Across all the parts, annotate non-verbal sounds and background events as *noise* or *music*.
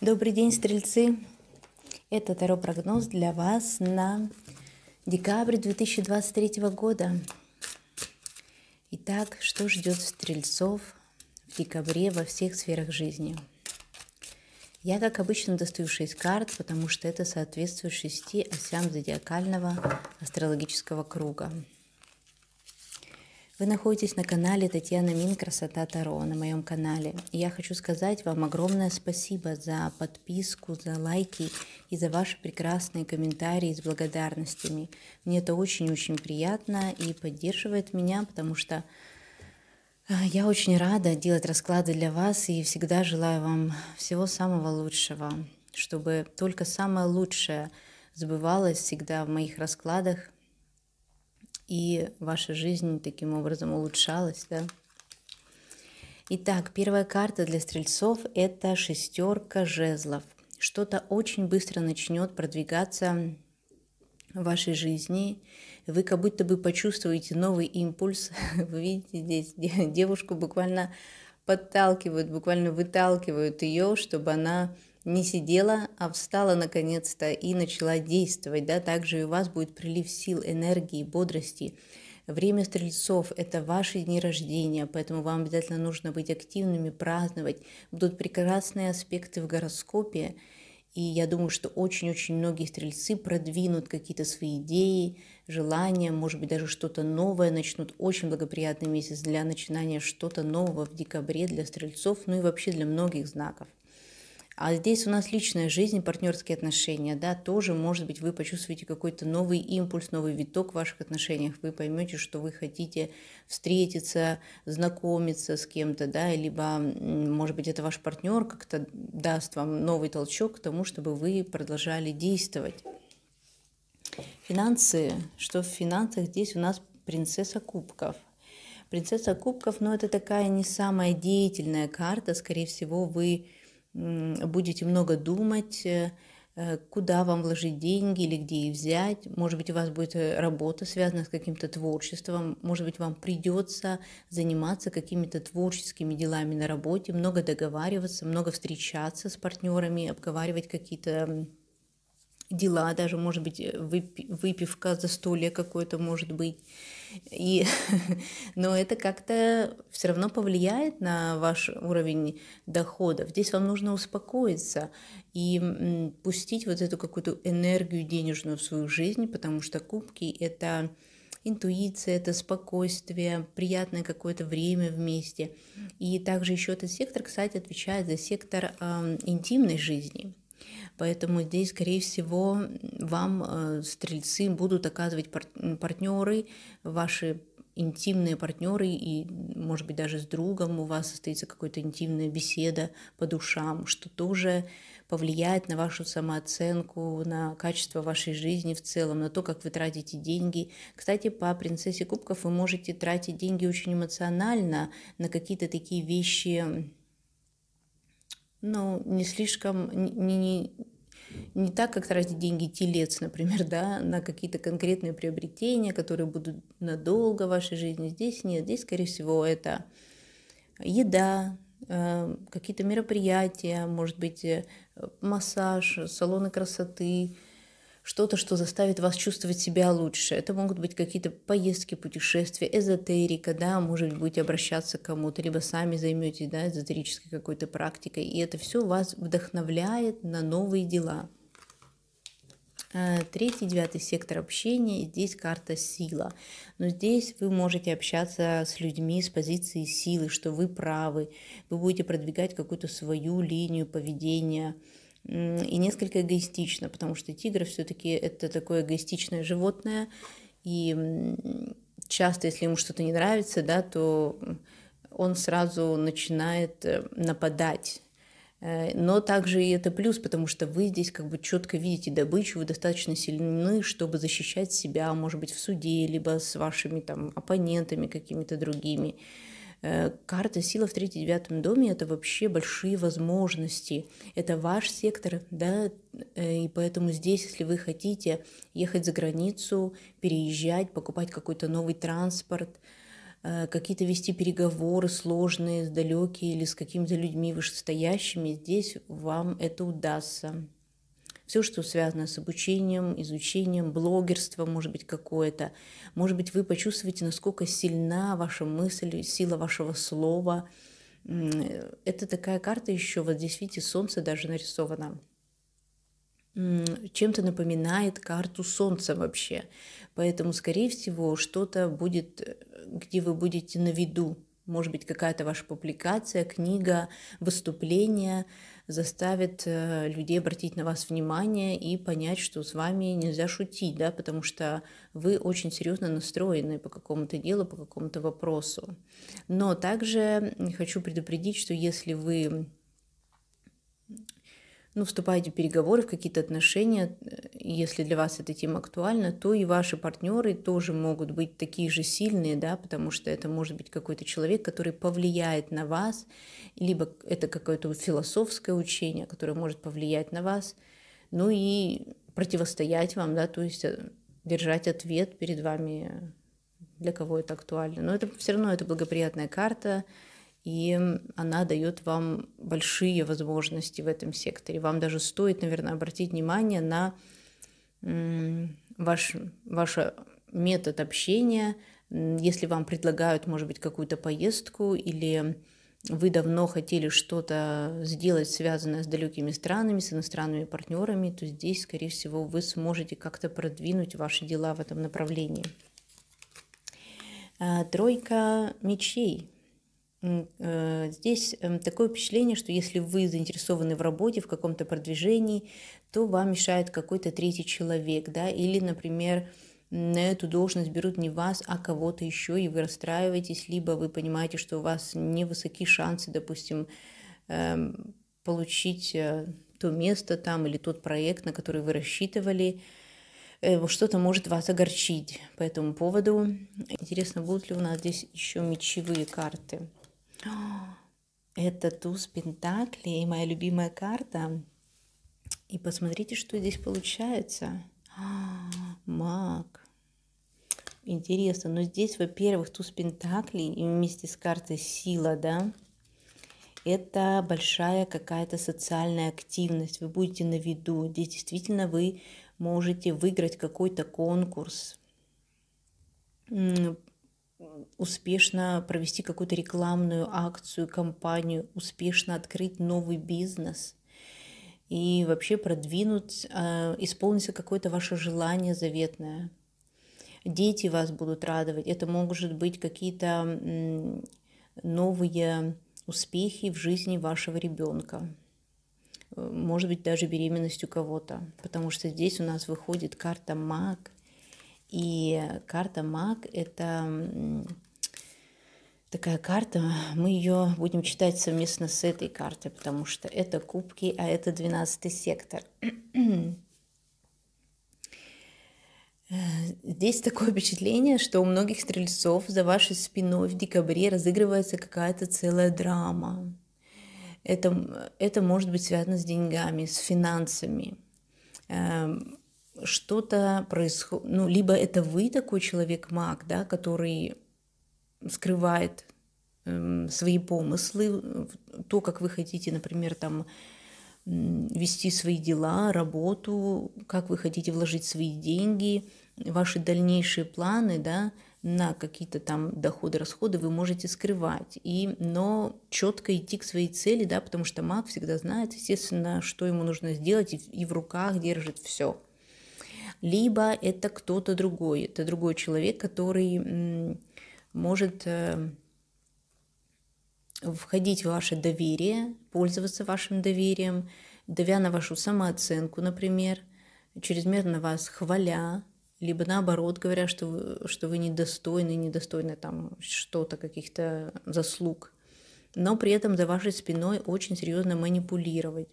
Добрый день, стрельцы! Это Таро прогноз для вас на декабрь 2023 года. Итак, что ждет стрельцов в декабре во всех сферах жизни? Я, как обычно, достаю 6 карт, потому что это соответствует шести осям зодиакального астрологического круга – вы находитесь на канале Татьяна Мин Красота Таро, на моем канале. И я хочу сказать вам огромное спасибо за подписку, за лайки и за ваши прекрасные комментарии с благодарностями. Мне это очень-очень приятно и поддерживает меня, потому что э, я очень рада делать расклады для вас и всегда желаю вам всего самого лучшего, чтобы только самое лучшее сбывалось всегда в моих раскладах, и ваша жизнь таким образом улучшалась, да? Итак, первая карта для стрельцов – это шестерка жезлов. Что-то очень быстро начнет продвигаться в вашей жизни. Вы как будто бы почувствуете новый импульс. *laughs* Вы видите здесь девушку буквально подталкивают, буквально выталкивают ее, чтобы она не сидела, а встала наконец-то и начала действовать, да, также и у вас будет прилив сил, энергии, бодрости. Время стрельцов – это ваши дни рождения, поэтому вам обязательно нужно быть активными, праздновать. Будут прекрасные аспекты в гороскопе, и я думаю, что очень-очень многие стрельцы продвинут какие-то свои идеи, желания, может быть, даже что-то новое начнут. Очень благоприятный месяц для начинания что-то нового в декабре для стрельцов, ну и вообще для многих знаков. А здесь у нас личная жизнь, партнерские отношения, да, тоже, может быть, вы почувствуете какой-то новый импульс, новый виток в ваших отношениях, вы поймете, что вы хотите встретиться, знакомиться с кем-то, да, либо, может быть, это ваш партнер как-то даст вам новый толчок к тому, чтобы вы продолжали действовать. Финансы. Что в финансах? Здесь у нас принцесса кубков. Принцесса кубков, но ну, это такая не самая деятельная карта. Скорее всего, вы будете много думать, э, э, куда вам вложить деньги или где их взять. Может быть, у вас будет э, работа, связанная с каким-то творчеством. Может быть, вам придется заниматься какими-то творческими делами на работе, много договариваться, много встречаться с партнерами, обговаривать какие-то дела, даже, может быть, выпивка, за столе какое-то может быть. И, *laughs* но это как-то все равно повлияет на ваш уровень доходов. Здесь вам нужно успокоиться и пустить вот эту какую-то энергию денежную в свою жизнь, потому что кубки — это интуиция, это спокойствие, приятное какое-то время вместе. И также еще этот сектор, кстати, отвечает за сектор э, интимной жизни – Поэтому здесь, скорее всего, вам э, стрельцы будут оказывать партнеры, ваши интимные партнеры, и, может быть, даже с другом у вас состоится какая-то интимная беседа по душам, что тоже повлияет на вашу самооценку, на качество вашей жизни в целом, на то, как вы тратите деньги. Кстати, по принцессе кубков вы можете тратить деньги очень эмоционально на какие-то такие вещи, ну, не слишком, не, не, не так, как тратить деньги телец, например, *laughs* да, на какие-то конкретные приобретения, которые будут надолго в вашей жизни. Здесь нет, здесь, скорее всего, это еда, э, какие-то мероприятия, может быть, э, массаж, салоны красоты, что-то, что заставит вас чувствовать себя лучше. Это могут быть какие-то поездки, путешествия, эзотерика, да, может быть, обращаться к кому-то, либо сами займетесь, да, эзотерической какой-то практикой. И это все вас вдохновляет на новые дела. А, третий, девятый сектор общения, здесь карта сила. Но здесь вы можете общаться с людьми с позиции силы, что вы правы, вы будете продвигать какую-то свою линию поведения, и несколько эгоистично, потому что тигр все-таки это такое эгоистичное животное, и часто, если ему что-то не нравится, да, то он сразу начинает э, нападать. Э, но также и это плюс, потому что вы здесь как бы четко видите добычу, вы достаточно сильны, чтобы защищать себя, может быть, в суде, либо с вашими там оппонентами какими-то другими. Э, карта сила в третьем девятом доме — это вообще большие возможности. Это ваш сектор, да, э, и поэтому здесь, если вы хотите ехать за границу, переезжать, покупать какой-то новый транспорт, э, какие-то вести переговоры сложные, далекие или с какими-то людьми вышестоящими, здесь вам это удастся все, что связано с обучением, изучением, блогерство, может быть, какое-то. Может быть, вы почувствуете, насколько сильна ваша мысль, сила вашего слова. Э, это такая карта еще, вот здесь, видите, солнце даже нарисовано чем-то напоминает карту Солнца вообще. Поэтому, скорее всего, что-то будет, э, где вы будете на виду. Может быть, какая-то ваша публикация, книга, выступление – заставит э, людей обратить на вас внимание и понять, что с вами нельзя шутить, да, потому что вы очень серьезно настроены по какому-то делу, по какому-то вопросу. Но также хочу предупредить, что если вы ну, вступаете в переговоры, в какие-то отношения, э, если для вас эта тема актуальна, то и ваши партнеры тоже могут быть такие же сильные, да, потому что это может быть какой-то человек, который повлияет на вас, либо это какое-то философское учение, которое может повлиять на вас, ну и противостоять вам, да, то есть э, держать ответ перед вами, для кого это актуально. Но это все равно это благоприятная карта, и она дает вам большие возможности в этом секторе. Вам даже стоит, наверное, обратить внимание на ваш, ваш метод общения, если вам предлагают, может быть, какую-то поездку или вы давно хотели что-то сделать, связанное с далекими странами, с иностранными партнерами, то здесь, скорее всего, вы сможете как-то продвинуть ваши дела в этом направлении. Э, тройка мечей. Э, здесь эм, такое впечатление, что если вы заинтересованы в работе, в каком-то продвижении, то вам мешает какой-то третий человек, да, или, например, на эту должность берут не вас, а кого-то еще, и вы расстраиваетесь, либо вы понимаете, что у вас невысоки шансы, допустим, эм, получить э, то место там или тот проект, на который вы рассчитывали, э, что-то может вас огорчить по этому поводу. Интересно, будут ли у нас здесь еще мечевые карты? Это туз пентаклей, моя любимая карта. И посмотрите, что здесь получается. Маг. Интересно, но здесь, во-первых, туз Пентаклей вместе с картой Сила, да, это большая какая-то социальная активность, вы будете на виду, здесь действительно вы можете выиграть какой-то конкурс, успешно провести какую-то рекламную акцию, кампанию, успешно открыть новый бизнес и вообще продвинуть, а, исполнится какое-то ваше желание заветное. Дети вас будут радовать. Это могут быть какие-то новые успехи в жизни вашего ребенка. Может быть, даже беременность у кого-то. Потому что здесь у нас выходит карта маг – и карта маг – это такая карта, мы ее будем читать совместно с этой картой, потому что это кубки, а это 12 сектор. Э, здесь такое впечатление, что у многих стрельцов за вашей спиной в декабре разыгрывается какая-то целая драма. Это, это может быть связано с деньгами, с финансами. Эм, что-то происходит, ну, либо это вы такой человек-маг, да, который скрывает эм, свои помыслы, то, как вы хотите, например, там, вести свои дела, работу, как вы хотите вложить свои деньги, ваши дальнейшие планы, да, на какие-то там доходы, расходы вы можете скрывать, и, но четко идти к своей цели, да, потому что маг всегда знает, естественно, что ему нужно сделать, и, и в руках держит все либо это кто-то другой, это другой человек, который может э, входить в ваше доверие, пользоваться вашим доверием, давя на вашу самооценку, например, чрезмерно вас хваля, либо наоборот, говоря, что вы, что вы недостойны, недостойны там что-то, каких-то заслуг, но при этом за вашей спиной очень серьезно манипулировать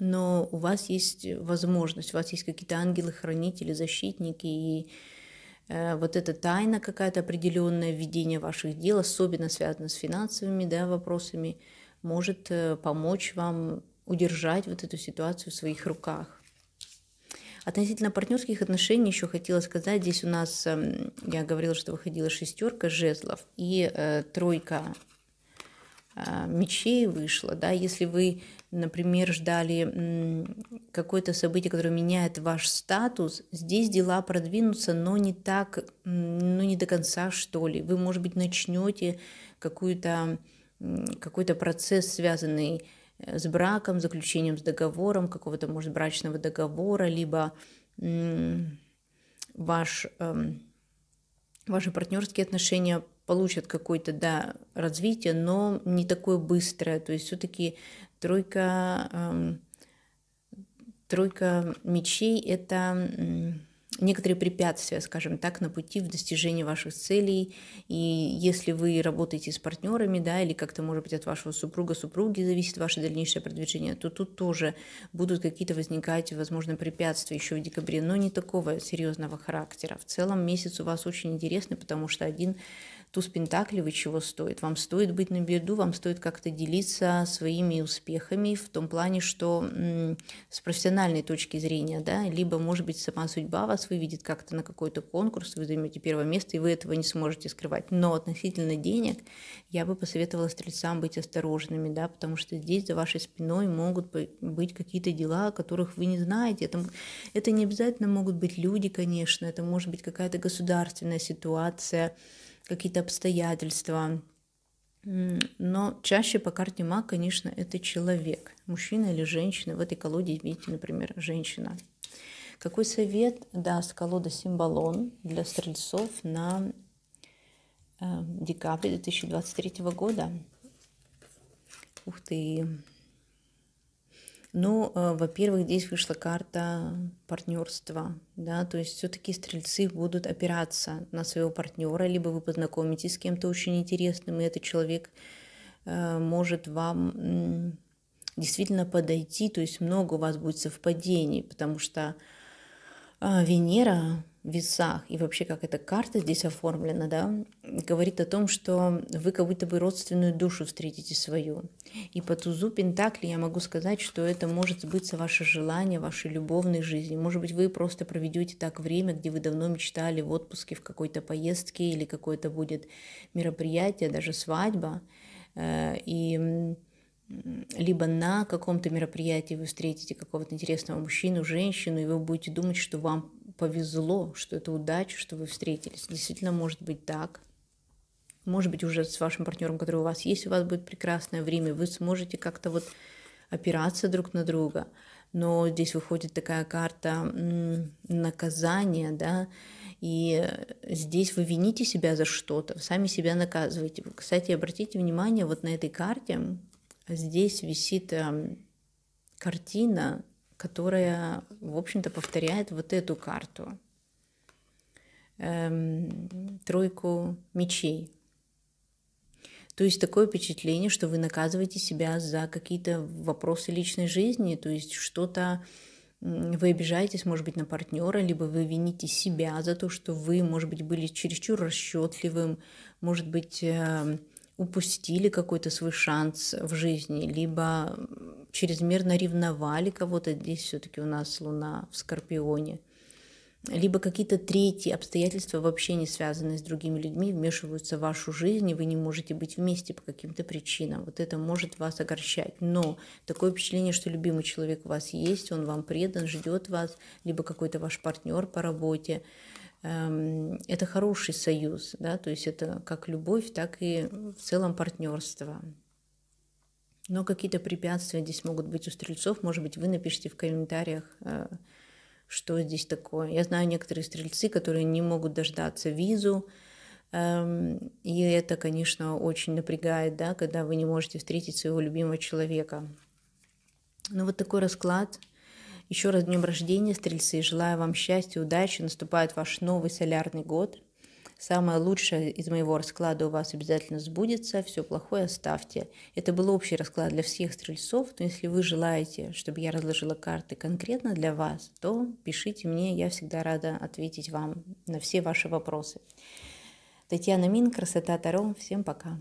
но у вас есть возможность, у вас есть какие-то ангелы, хранители, защитники, и э, вот эта тайна какая-то определенная введение ваших дел, особенно связано с финансовыми да, вопросами, может э, помочь вам удержать вот эту ситуацию в своих руках. Относительно партнерских отношений еще хотела сказать, здесь у нас, э, я говорила, что выходила шестерка жезлов и э, тройка а, мечей вышло, да, если вы, например, ждали какое-то событие, которое меняет ваш статус, здесь дела продвинутся, но не так, ну не до конца, что ли. Вы, может быть, начнете какой то какой-то процесс, связанный э, с браком, заключением с договором, какого-то, может, брачного договора, либо ваш, эм, ваши партнерские отношения получат какое-то, да, развитие, но не такое быстрое. То есть все-таки тройка, э, тройка мечей – это некоторые препятствия, скажем так, на пути в достижении ваших целей. И если вы работаете с партнерами, да, или как-то, может быть, от вашего супруга, супруги зависит ваше дальнейшее продвижение, то тут тоже будут какие-то возникать, возможно, препятствия еще в декабре, но не такого серьезного характера. В целом месяц у вас очень интересный, потому что один туз Пентакли, вы чего стоит? Вам стоит быть на беду, вам стоит как-то делиться своими успехами в том плане, что с профессиональной точки зрения, да, либо, может быть, сама судьба вас выведет как-то на какой-то конкурс, вы займете первое место, и вы этого не сможете скрывать. Но относительно денег я бы посоветовала стрельцам быть осторожными, да, потому что здесь за вашей спиной могут быть какие-то дела, о которых вы не знаете. Это, это не обязательно могут быть люди, конечно, это может быть какая-то государственная ситуация, какие-то обстоятельства. Но чаще по карте маг, конечно, это человек, мужчина или женщина. В этой колоде видите, например, женщина. Какой совет даст колода Симбалон для стрельцов на э, декабрь 2023 года? Ух ты! Ну, э, во-первых, здесь вышла карта партнерства, да, то есть все-таки стрельцы будут опираться на своего партнера, либо вы познакомитесь с кем-то очень интересным, и этот человек э, может вам действительно подойти, то есть много у вас будет совпадений, потому что э, Венера весах и вообще как эта карта здесь оформлена, да, говорит о том, что вы как будто бы родственную душу встретите свою. И по тузу Пентакли я могу сказать, что это может сбыться ваше желание, вашей любовной жизни. Может быть, вы просто проведете так время, где вы давно мечтали в отпуске, в какой-то поездке или какое-то будет мероприятие, даже свадьба. Э, и либо на каком-то мероприятии вы встретите какого-то интересного мужчину, женщину, и вы будете думать, что вам повезло, что это удача, что вы встретились. Действительно, может быть так. Может быть, уже с вашим партнером, который у вас есть, у вас будет прекрасное время, вы сможете как-то вот опираться друг на друга. Но здесь выходит такая карта наказания, да, и здесь вы вините себя за что-то, сами себя наказываете. Кстати, обратите внимание, вот на этой карте здесь висит эм, картина которая, в общем-то, повторяет вот эту карту. Эм, тройку мечей. То есть такое впечатление, что вы наказываете себя за какие-то вопросы личной жизни, то есть что-то вы обижаетесь, может быть, на партнера, либо вы вините себя за то, что вы, может быть, были чересчур расчетливым, может быть, эм, упустили какой-то свой шанс в жизни, либо чрезмерно ревновали кого-то. Здесь все-таки у нас Луна в Скорпионе. Либо какие-то третьи обстоятельства, вообще не связанные с другими людьми, вмешиваются в вашу жизнь, и вы не можете быть вместе по каким-то причинам. Вот это может вас огорчать. Но такое впечатление, что любимый человек у вас есть, он вам предан, ждет вас, либо какой-то ваш партнер по работе – Эм, это хороший союз, да, то есть это как любовь, так и в целом партнерство. Но какие-то препятствия здесь могут быть у стрельцов. Может быть, вы напишите в комментариях, э, что здесь такое. Я знаю некоторые стрельцы, которые не могут дождаться визу. Эм, и это, конечно, очень напрягает, да, когда вы не можете встретить своего любимого человека. Но ну, вот такой расклад – еще раз днем рождения, стрельцы. Желаю вам счастья, удачи. Наступает ваш новый солярный год. Самое лучшее из моего расклада у вас обязательно сбудется, все плохое оставьте. Это был общий расклад для всех стрельцов, но если вы желаете, чтобы я разложила карты конкретно для вас, то пишите мне, я всегда рада ответить вам на все ваши вопросы. Татьяна Мин, Красота Таро, всем пока!